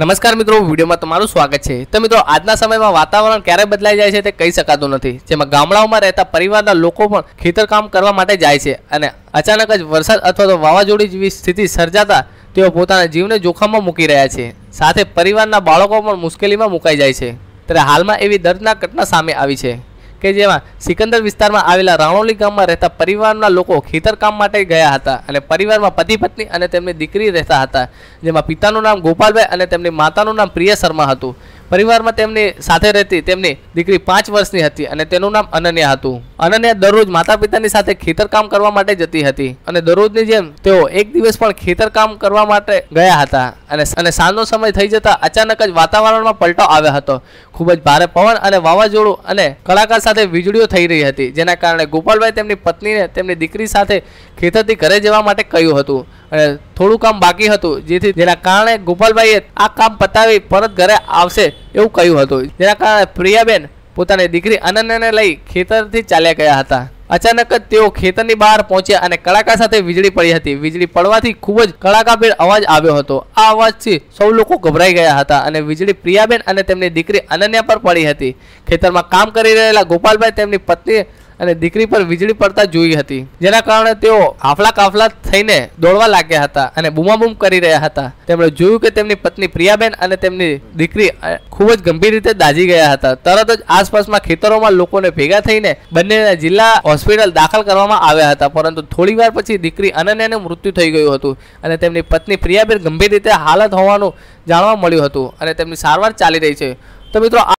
નમસ્કાર મિત્રો વિડીયોમાં તમારું સ્વાગત છે તો મિત્રો આજના સમયમાં વાતાવરણ ક્યારે બદલાઈ જાય છે તે કહી શકાતું નથી જેમાં ગામડાઓમાં રહેતા પરિવારના લોકો પણ ખેતરકામ કરવા માટે જાય છે અને અચાનક જ વરસાદ અથવા તો વાવાઝોડી જેવી સ્થિતિ સર્જાતા તેઓ પોતાના જીવને જોખમમાં મૂકી રહ્યા છે સાથે પરિવારના બાળકો પણ મુશ્કેલીમાં મુકાઈ જાય છે ત્યારે હાલમાં એવી દર્દના ઘટના સામે આવી છે કે જેમાં સિકંદર વિસ્તારમાં આવેલા રાણોલી ગામમાં રહેતા પરિવારના લોકો ખેતરકામ માટે ગયા હતા અને પરિવારમાં પતિ પત્ની અને તેમની દીકરી રહેતા હતા જેમાં પિતાનું નામ ગોપાલભાઈ અને તેમની માતાનું નામ પ્રિય શર્મા હતું પરિવારમાં તેમની સાથે રહેતી તેમની દીકરી પાંચ વર્ષની હતી અને તેનું નામ અનન્યા હતું અનન્યા દરરોજ માતા પિતાની સાથે ખેતરકામ કરવા માટે જતી હતી અને દરરોજની જેમ તેઓ એક દિવસ પણ ખેતરકામ કરવા માટે ગયા હતા અને અને સાંજનો સમય થઈ જતા અચાનક જ વાતાવરણમાં પલટો આવ્યો હતો ખૂબ જ ભારે પવન અને વાવાઝોડું અને કલાકાર સાથે વીજળીઓ થઈ રહી હતી જેના કારણે ગોપાલભાઈ તેમની પત્નીને તેમની દીકરી સાથે ખેતરથી ઘરે જવા માટે કહ્યું હતું અને થોડું કામ બાકી હતું જેથી જેના કારણે ગોપાલભાઈએ આ કામ પતાવી પરત ઘરે આવશે એવું કહ્યું હતું જેના કારણે પ્રિયાબેન પોતાની દીકરી અનન્યાને લઈ ખેતરથી ચાલ્યા ગયા હતા અચાનક જ તેઓ ખેતરની બહાર પહોંચ્યા અને કડાકા સાથે વીજળી પડી હતી વીજળી પડવાથી ખૂબ જ કડાકાભેર અવાજ આવ્યો હતો આ અવાજથી સૌ લોકો ગભરાઈ ગયા હતા અને વીજળી પ્રિયાબેન અને તેમની દીકરી અનન્યા પર પડી હતી ખેતરમાં કામ કરી રહેલા ગોપાલભાઈ તેમની પત્ની અને દીકરી પર વીજળી પડતા જોઈ હતી જેના કારણે તેઓ હાફલા કાફલા થઈને દોડવા લાગ્યા હતા અને બુમાબુમ કરી રહ્યા હતા તેમણે જોયું કે તેમની પત્ની પ્રિયાબેન અને તેમની દીકરી ખૂબ જ ગંભીર રીતે દાઝી ગયા હતા તરત જ આસપાસમાં ખેતરોમાં લોકોને ભેગા થઈને બંનેને જિલ્લા હોસ્પિટલ દાખલ કરવામાં આવ્યા હતા પરંતુ થોડીવાર પછી દીકરી અનન્યાને મૃત્યુ થઈ ગયું હતું અને તેમની પત્ની પ્રિયાબેન ગંભીર રીતે હાલત હોવાનું જાણવા મળ્યું હતું અને તેમની સારવાર ચાલી રહી છે તો મિત્રો